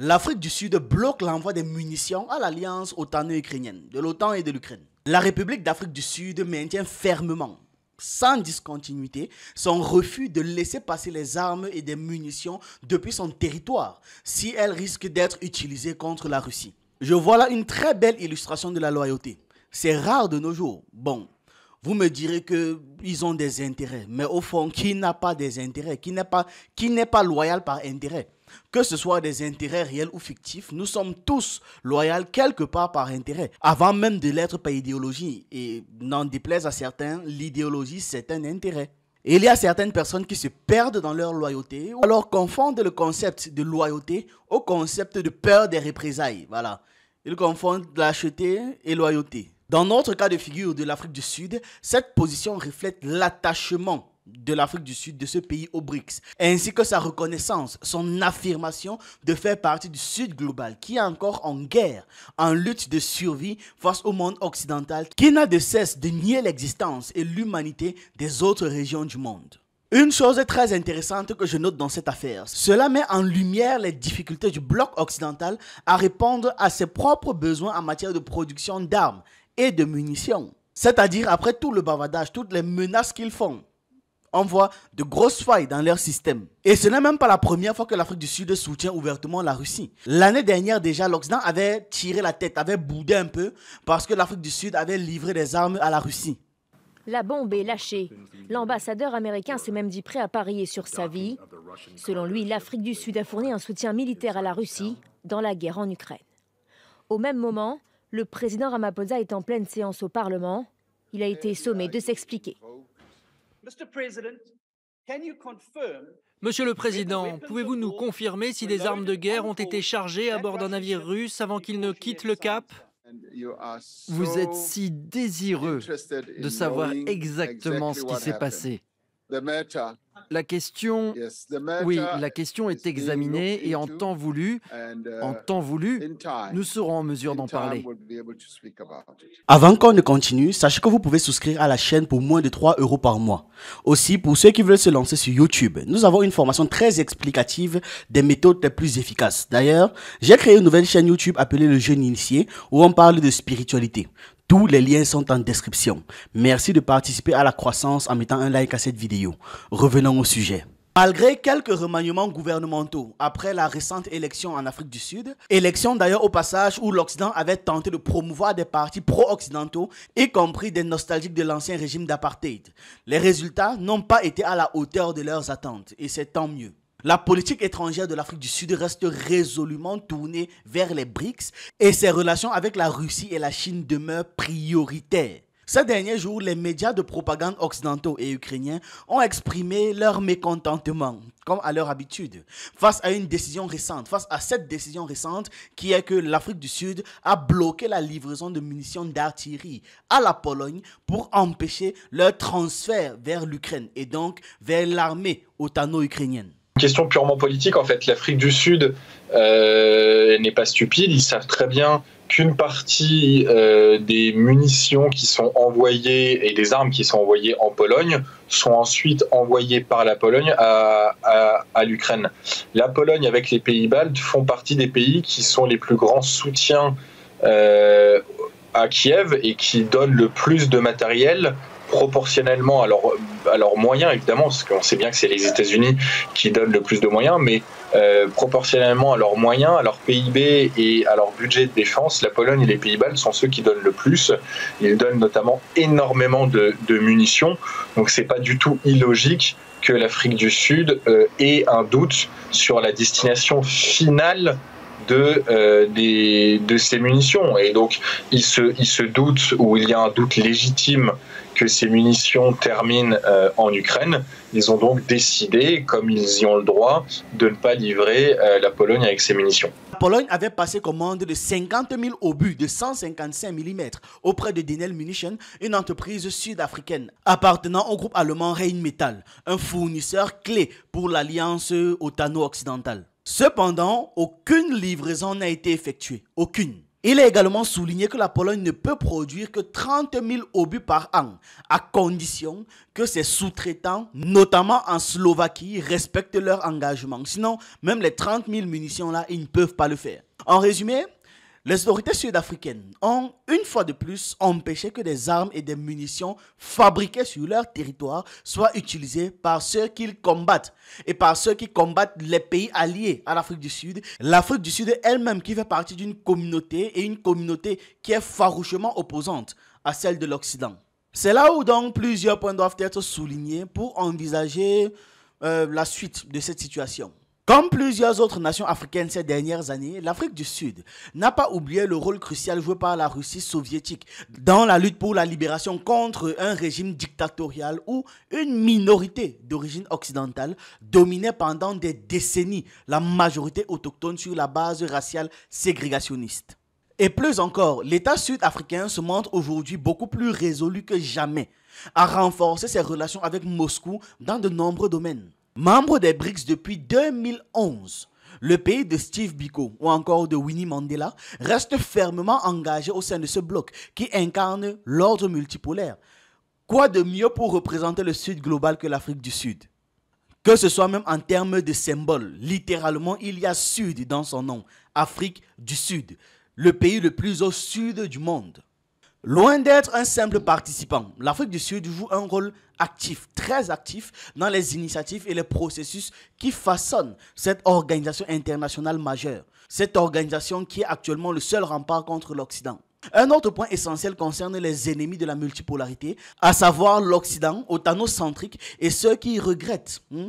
L'Afrique du Sud bloque l'envoi des munitions à l'alliance otano-ukrainienne de l'OTAN et de l'Ukraine. La République d'Afrique du Sud maintient fermement, sans discontinuité, son refus de laisser passer les armes et des munitions depuis son territoire si elles risquent d'être utilisées contre la Russie. Je vois là une très belle illustration de la loyauté. C'est rare de nos jours. Bon, vous me direz qu'ils ont des intérêts, mais au fond, qui n'a pas des intérêts, qui n'est pas, pas loyal par intérêt que ce soit des intérêts réels ou fictifs, nous sommes tous loyaux quelque part par intérêt, avant même de l'être par idéologie. Et n'en déplaise à certains, l'idéologie, c'est un intérêt. Et il y a certaines personnes qui se perdent dans leur loyauté, ou alors confondent le concept de loyauté au concept de peur des représailles. Voilà. Ils confondent lâcheté et loyauté. Dans notre cas de figure de l'Afrique du Sud, cette position reflète l'attachement de l'Afrique du Sud, de ce pays au BRICS, ainsi que sa reconnaissance, son affirmation de faire partie du Sud global, qui est encore en guerre, en lutte de survie face au monde occidental, qui n'a de cesse de nier l'existence et l'humanité des autres régions du monde. Une chose très intéressante que je note dans cette affaire, cela met en lumière les difficultés du bloc occidental à répondre à ses propres besoins en matière de production d'armes et de munitions. C'est-à-dire après tout le bavardage, toutes les menaces qu'ils font, envoient de grosses failles dans leur système. Et ce n'est même pas la première fois que l'Afrique du Sud soutient ouvertement la Russie. L'année dernière déjà, l'Occident avait tiré la tête, avait boudé un peu parce que l'Afrique du Sud avait livré des armes à la Russie. La bombe est lâchée. L'ambassadeur américain s'est même dit prêt à parier sur sa vie. Selon lui, l'Afrique du Sud a fourni un soutien militaire à la Russie dans la guerre en Ukraine. Au même moment, le président Ramaphosa est en pleine séance au Parlement. Il a été sommé de s'expliquer. Monsieur le Président, pouvez-vous nous confirmer si des armes de guerre ont été chargées à bord d'un navire russe avant qu'il ne quitte le Cap Vous êtes si désireux de savoir exactement ce qui s'est passé. La question, oui, la question est examinée et en temps voulu, uh, en temps voulu, nous serons en mesure d'en parler. Avant qu'on ne continue, sachez que vous pouvez souscrire à la chaîne pour moins de 3 euros par mois. Aussi, pour ceux qui veulent se lancer sur YouTube, nous avons une formation très explicative des méthodes les plus efficaces. D'ailleurs, j'ai créé une nouvelle chaîne YouTube appelée Le Jeune Initié où on parle de spiritualité. Tous les liens sont en description. Merci de participer à la croissance en mettant un like à cette vidéo. Revenons au sujet. Malgré quelques remaniements gouvernementaux après la récente élection en Afrique du Sud, élection d'ailleurs au passage où l'Occident avait tenté de promouvoir des partis pro-occidentaux, y compris des nostalgiques de l'ancien régime d'apartheid, les résultats n'ont pas été à la hauteur de leurs attentes, et c'est tant mieux. La politique étrangère de l'Afrique du Sud reste résolument tournée vers les BRICS et ses relations avec la Russie et la Chine demeurent prioritaires. Ces derniers jours, les médias de propagande occidentaux et ukrainiens ont exprimé leur mécontentement, comme à leur habitude, face à une décision récente, face à cette décision récente qui est que l'Afrique du Sud a bloqué la livraison de munitions d'artillerie à la Pologne pour empêcher leur transfert vers l'Ukraine et donc vers l'armée otano-ukrainienne question purement politique. En fait, l'Afrique du Sud euh, n'est pas stupide. Ils savent très bien qu'une partie euh, des munitions qui sont envoyées et des armes qui sont envoyées en Pologne sont ensuite envoyées par la Pologne à, l'Ukraine. La Pologne, avec les pays baltes, font partie des pays qui sont les plus grands soutiens euh, à Kiev et qui donnent le plus de matériel proportionnellement à leurs moyens, évidemment, parce qu'on sait bien que c'est les États-Unis qui donnent le plus de moyens, mais euh, proportionnellement à leurs moyens, à leur PIB et à leur budget de défense, la Pologne et les Pays-Bas sont ceux qui donnent le plus. Ils donnent notamment énormément de, munitions, donc c'est pas du tout illogique que l'Afrique du Sud euh, ait un doute sur la destination finale de, euh, de ces munitions. Et donc, il se, il se doute, ou il y a un doute légitime que ces munitions terminent euh, en Ukraine. Ils ont donc décidé, comme ils y ont le droit, de ne pas livrer euh, la Pologne avec ces munitions. La Pologne avait passé commande de 50 000 obus de 155 mm auprès de Denel Munition, une entreprise sud-africaine appartenant au groupe allemand Rheinmetall, un fournisseur clé pour l'alliance otano-occidentale. Cependant, aucune livraison n'a été effectuée. Aucune. Il a également souligné que la Pologne ne peut produire que 30 000 obus par an, à condition que ses sous-traitants, notamment en Slovaquie, respectent leur engagement. Sinon, même les 30 000 munitions-là, ils ne peuvent pas le faire. En résumé, les autorités sud-africaines ont, une fois de plus, empêché que des armes et des munitions fabriquées sur leur territoire soient utilisées par ceux qu'ils combattent et par ceux qui combattent les pays alliés à l'Afrique du Sud. L'Afrique du Sud elle-même qui fait partie d'une communauté et une communauté qui est farouchement opposante à celle de l'Occident. C'est là où donc plusieurs points doivent être soulignés pour envisager euh, la suite de cette situation. Comme plusieurs autres nations africaines ces dernières années, l'Afrique du Sud n'a pas oublié le rôle crucial joué par la Russie soviétique dans la lutte pour la libération contre un régime dictatorial où une minorité d'origine occidentale dominait pendant des décennies la majorité autochtone sur la base raciale ségrégationniste. Et plus encore, l'État sud-africain se montre aujourd'hui beaucoup plus résolu que jamais à renforcer ses relations avec Moscou dans de nombreux domaines. Membre des BRICS depuis 2011, le pays de Steve Biko ou encore de Winnie Mandela reste fermement engagé au sein de ce bloc qui incarne l'ordre multipolaire. Quoi de mieux pour représenter le Sud global que l'Afrique du Sud Que ce soit même en termes de symboles, littéralement il y a Sud dans son nom, Afrique du Sud, le pays le plus au sud du monde. Loin d'être un simple participant, l'Afrique du Sud joue un rôle actif, très actif, dans les initiatives et les processus qui façonnent cette organisation internationale majeure, cette organisation qui est actuellement le seul rempart contre l'Occident. Un autre point essentiel concerne les ennemis de la multipolarité, à savoir l'Occident, otanocentrique, et ceux qui regrettent hmm,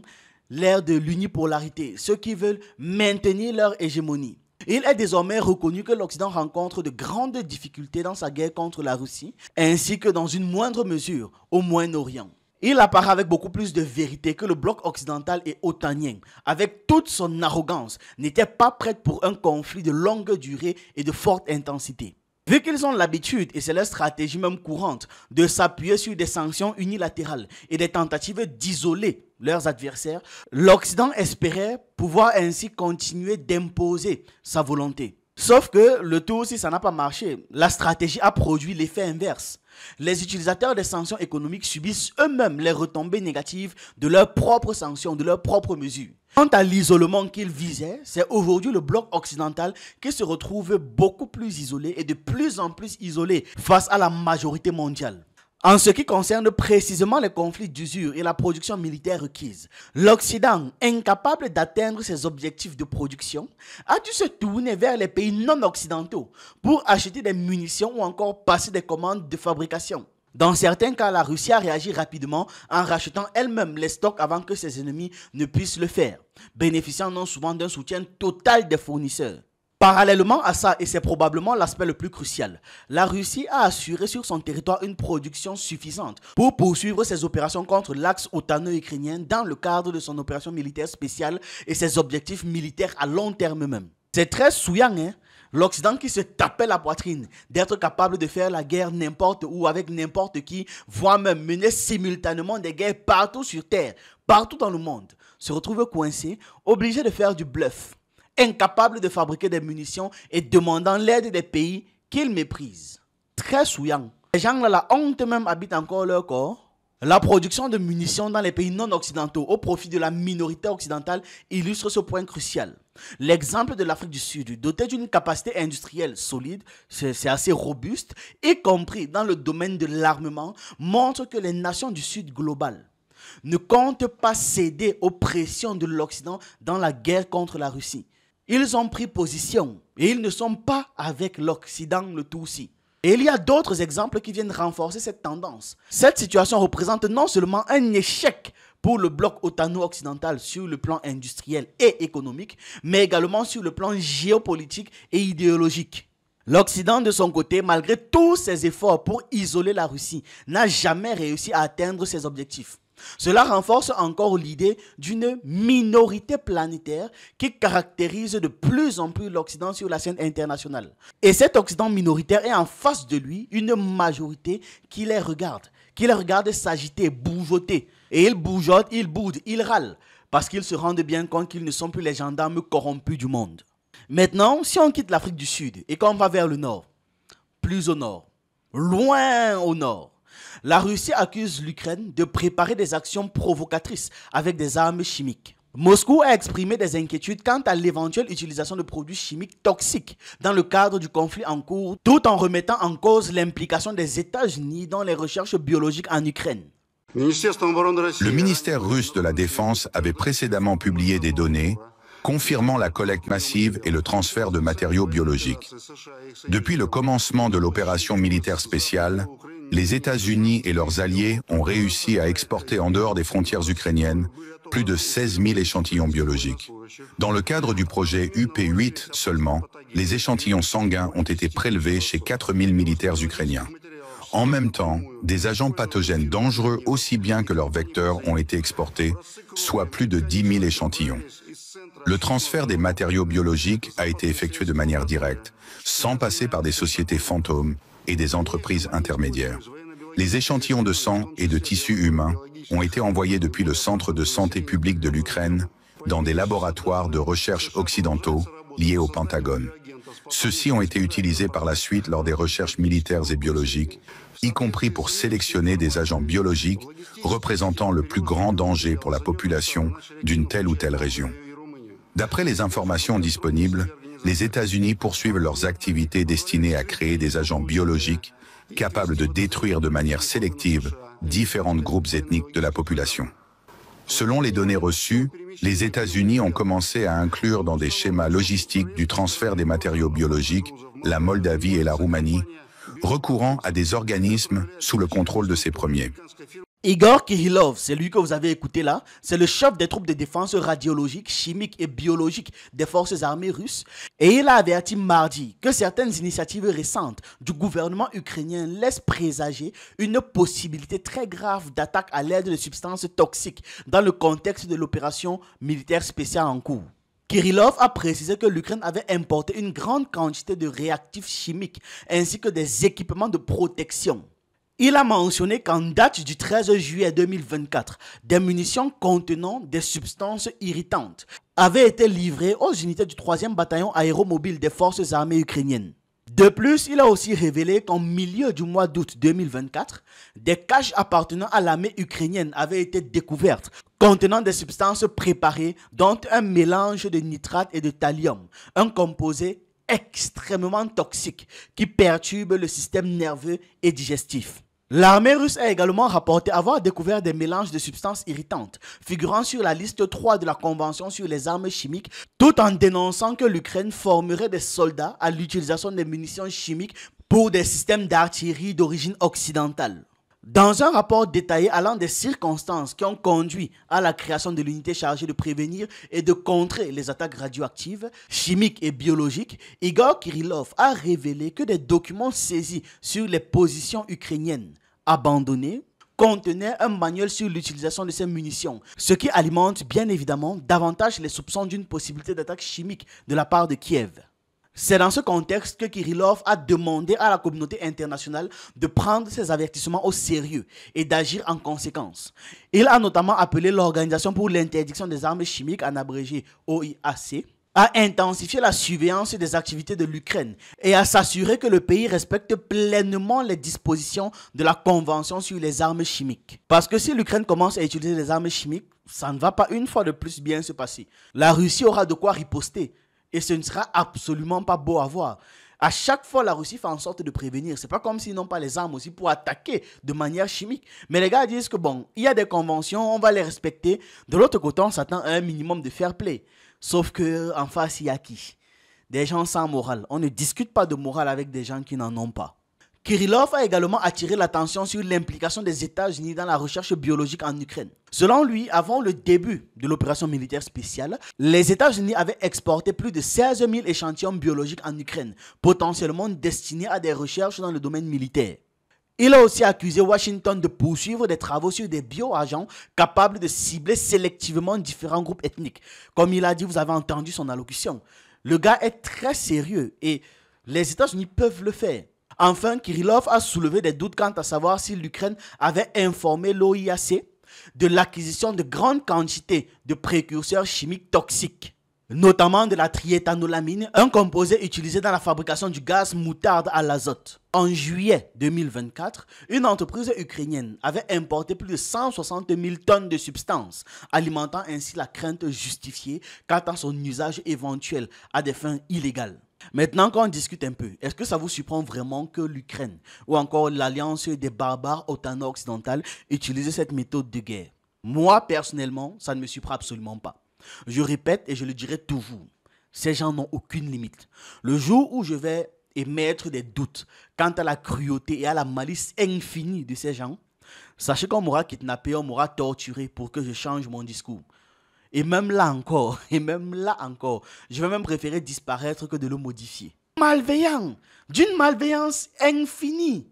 l'ère de l'unipolarité, ceux qui veulent maintenir leur hégémonie. Il est désormais reconnu que l'Occident rencontre de grandes difficultés dans sa guerre contre la Russie, ainsi que dans une moindre mesure au Moyen-Orient. Il apparaît avec beaucoup plus de vérité que le bloc occidental et otanien, avec toute son arrogance, n'était pas prêt pour un conflit de longue durée et de forte intensité. Vu qu'ils ont l'habitude, et c'est leur stratégie même courante, de s'appuyer sur des sanctions unilatérales et des tentatives d'isoler leurs adversaires, l'Occident espérait pouvoir ainsi continuer d'imposer sa volonté. Sauf que le tout aussi, ça n'a pas marché. La stratégie a produit l'effet inverse. Les utilisateurs des sanctions économiques subissent eux-mêmes les retombées négatives de leurs propres sanctions, de leurs propres mesures. Quant à l'isolement qu'ils visaient, c'est aujourd'hui le bloc occidental qui se retrouve beaucoup plus isolé et de plus en plus isolé face à la majorité mondiale. En ce qui concerne précisément les conflits d'usure et la production militaire requise, l'Occident, incapable d'atteindre ses objectifs de production, a dû se tourner vers les pays non occidentaux pour acheter des munitions ou encore passer des commandes de fabrication. Dans certains cas, la Russie a réagi rapidement en rachetant elle-même les stocks avant que ses ennemis ne puissent le faire, bénéficiant non souvent d'un soutien total des fournisseurs. Parallèlement à ça, et c'est probablement l'aspect le plus crucial, la Russie a assuré sur son territoire une production suffisante pour poursuivre ses opérations contre l'axe otaneux ukrainien dans le cadre de son opération militaire spéciale et ses objectifs militaires à long terme même. C'est très souillant, hein L'Occident qui se tapait la poitrine d'être capable de faire la guerre n'importe où, avec n'importe qui, voire même mener simultanément des guerres partout sur Terre, partout dans le monde, se retrouve coincé, obligé de faire du bluff, incapables de fabriquer des munitions et demandant l'aide des pays qu'ils méprisent. Très souillant. Les gens là, la honte même habite encore leur corps. La production de munitions dans les pays non occidentaux au profit de la minorité occidentale illustre ce point crucial. L'exemple de l'Afrique du Sud, dotée d'une capacité industrielle solide, c'est assez robuste, y compris dans le domaine de l'armement, montre que les nations du Sud global ne comptent pas céder aux pressions de l'Occident dans la guerre contre la Russie. Ils ont pris position et ils ne sont pas avec l'Occident, le tout aussi. Et il y a d'autres exemples qui viennent renforcer cette tendance. Cette situation représente non seulement un échec pour le bloc otano-occidental sur le plan industriel et économique, mais également sur le plan géopolitique et idéologique. L'Occident, de son côté, malgré tous ses efforts pour isoler la Russie, n'a jamais réussi à atteindre ses objectifs. Cela renforce encore l'idée d'une minorité planétaire qui caractérise de plus en plus l'Occident sur la scène internationale. Et cet Occident minoritaire est en face de lui une majorité qui les regarde, qui les regarde s'agiter, bougeoter. Et ils bougeotent, ils boudent, ils râlent, parce qu'ils se rendent bien compte qu'ils ne sont plus les gendarmes corrompus du monde. Maintenant, si on quitte l'Afrique du Sud et qu'on va vers le nord, plus au nord, loin au nord, la Russie accuse l'Ukraine de préparer des actions provocatrices avec des armes chimiques. Moscou a exprimé des inquiétudes quant à l'éventuelle utilisation de produits chimiques toxiques dans le cadre du conflit en cours, tout en remettant en cause l'implication des États-Unis dans les recherches biologiques en Ukraine. Le ministère russe de la Défense avait précédemment publié des données confirmant la collecte massive et le transfert de matériaux biologiques. Depuis le commencement de l'opération militaire spéciale, les États-Unis et leurs alliés ont réussi à exporter en dehors des frontières ukrainiennes plus de 16 000 échantillons biologiques. Dans le cadre du projet UP8 seulement, les échantillons sanguins ont été prélevés chez 4 000 militaires ukrainiens. En même temps, des agents pathogènes dangereux aussi bien que leurs vecteurs ont été exportés, soit plus de 10 000 échantillons. Le transfert des matériaux biologiques a été effectué de manière directe, sans passer par des sociétés fantômes et des entreprises intermédiaires. Les échantillons de sang et de tissus humains ont été envoyés depuis le Centre de santé publique de l'Ukraine dans des laboratoires de recherche occidentaux liés au Pentagone. Ceux-ci ont été utilisés par la suite lors des recherches militaires et biologiques, y compris pour sélectionner des agents biologiques représentant le plus grand danger pour la population d'une telle ou telle région. D'après les informations disponibles, les États-Unis poursuivent leurs activités destinées à créer des agents biologiques capables de détruire de manière sélective différents groupes ethniques de la population. Selon les données reçues, les États-Unis ont commencé à inclure dans des schémas logistiques du transfert des matériaux biologiques la Moldavie et la Roumanie, recourant à des organismes sous le contrôle de ces premiers. Igor Kirillov, c'est lui que vous avez écouté là, c'est le chef des troupes de défense radiologique, chimique et biologique des forces armées russes. Et il a averti mardi que certaines initiatives récentes du gouvernement ukrainien laissent présager une possibilité très grave d'attaque à l'aide de substances toxiques dans le contexte de l'opération militaire spéciale en cours. Kirillov a précisé que l'Ukraine avait importé une grande quantité de réactifs chimiques ainsi que des équipements de protection. Il a mentionné qu'en date du 13 juillet 2024, des munitions contenant des substances irritantes avaient été livrées aux unités du 3e bataillon aéromobile des forces armées ukrainiennes. De plus, il a aussi révélé qu'en milieu du mois d'août 2024, des caches appartenant à l'armée ukrainienne avaient été découvertes, contenant des substances préparées, dont un mélange de nitrate et de thallium, un composé extrêmement toxique qui perturbe le système nerveux et digestif. L'armée russe a également rapporté avoir découvert des mélanges de substances irritantes, figurant sur la liste 3 de la Convention sur les armes chimiques, tout en dénonçant que l'Ukraine formerait des soldats à l'utilisation des munitions chimiques pour des systèmes d'artillerie d'origine occidentale. Dans un rapport détaillé allant des circonstances qui ont conduit à la création de l'unité chargée de prévenir et de contrer les attaques radioactives, chimiques et biologiques, Igor Kirillov a révélé que des documents saisis sur les positions ukrainiennes abandonné, contenait un manuel sur l'utilisation de ces munitions, ce qui alimente bien évidemment davantage les soupçons d'une possibilité d'attaque chimique de la part de Kiev. C'est dans ce contexte que Kirillov a demandé à la communauté internationale de prendre ses avertissements au sérieux et d'agir en conséquence. Il a notamment appelé l'Organisation pour l'interdiction des armes chimiques, en abrégé OIAC, à intensifier la surveillance des activités de l'Ukraine et à s'assurer que le pays respecte pleinement les dispositions de la Convention sur les armes chimiques. Parce que si l'Ukraine commence à utiliser les armes chimiques, ça ne va pas une fois de plus bien se passer. La Russie aura de quoi riposter et ce ne sera absolument pas beau à voir. À chaque fois, la Russie fait en sorte de prévenir. C'est pas comme s'ils n'ont pas les armes aussi pour attaquer de manière chimique. Mais les gars disent que bon, il y a des conventions, on va les respecter. De l'autre côté, on s'attend à un minimum de fair play. Sauf que en face, il y a qui Des gens sans morale. On ne discute pas de morale avec des gens qui n'en ont pas. Kirillov a également attiré l'attention sur l'implication des États-Unis dans la recherche biologique en Ukraine. Selon lui, avant le début de l'opération militaire spéciale, les États-Unis avaient exporté plus de 16 000 échantillons biologiques en Ukraine, potentiellement destinés à des recherches dans le domaine militaire. Il a aussi accusé Washington de poursuivre des travaux sur des bioagents capables de cibler sélectivement différents groupes ethniques. Comme il a dit, vous avez entendu son allocution. Le gars est très sérieux et les États-Unis peuvent le faire. Enfin, Kirillov a soulevé des doutes quant à savoir si l'Ukraine avait informé l'OIAC de l'acquisition de grandes quantités de précurseurs chimiques toxiques notamment de la triéthanolamine, un composé utilisé dans la fabrication du gaz moutarde à l'azote. En juillet 2024, une entreprise ukrainienne avait importé plus de 160 000 tonnes de substances, alimentant ainsi la crainte justifiée quant à son usage éventuel à des fins illégales. Maintenant qu'on discute un peu, est-ce que ça vous surprend vraiment que l'Ukraine ou encore l'alliance des barbares otano-occidentales utilisent cette méthode de guerre Moi, personnellement, ça ne me surprend absolument pas. Je répète et je le dirai toujours, ces gens n'ont aucune limite. Le jour où je vais émettre des doutes quant à la cruauté et à la malice infinie de ces gens, sachez qu'on m'aura kidnappé, on m'aura torturé pour que je change mon discours. Et même là encore, et même là encore, je vais même préférer disparaître que de le modifier. Malveillant, d'une malveillance infinie.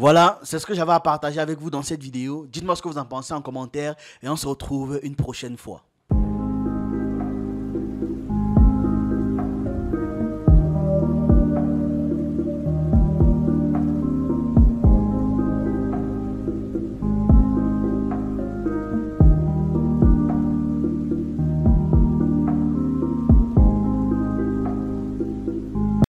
Voilà, c'est ce que j'avais à partager avec vous dans cette vidéo. Dites-moi ce que vous en pensez en commentaire et on se retrouve une prochaine fois.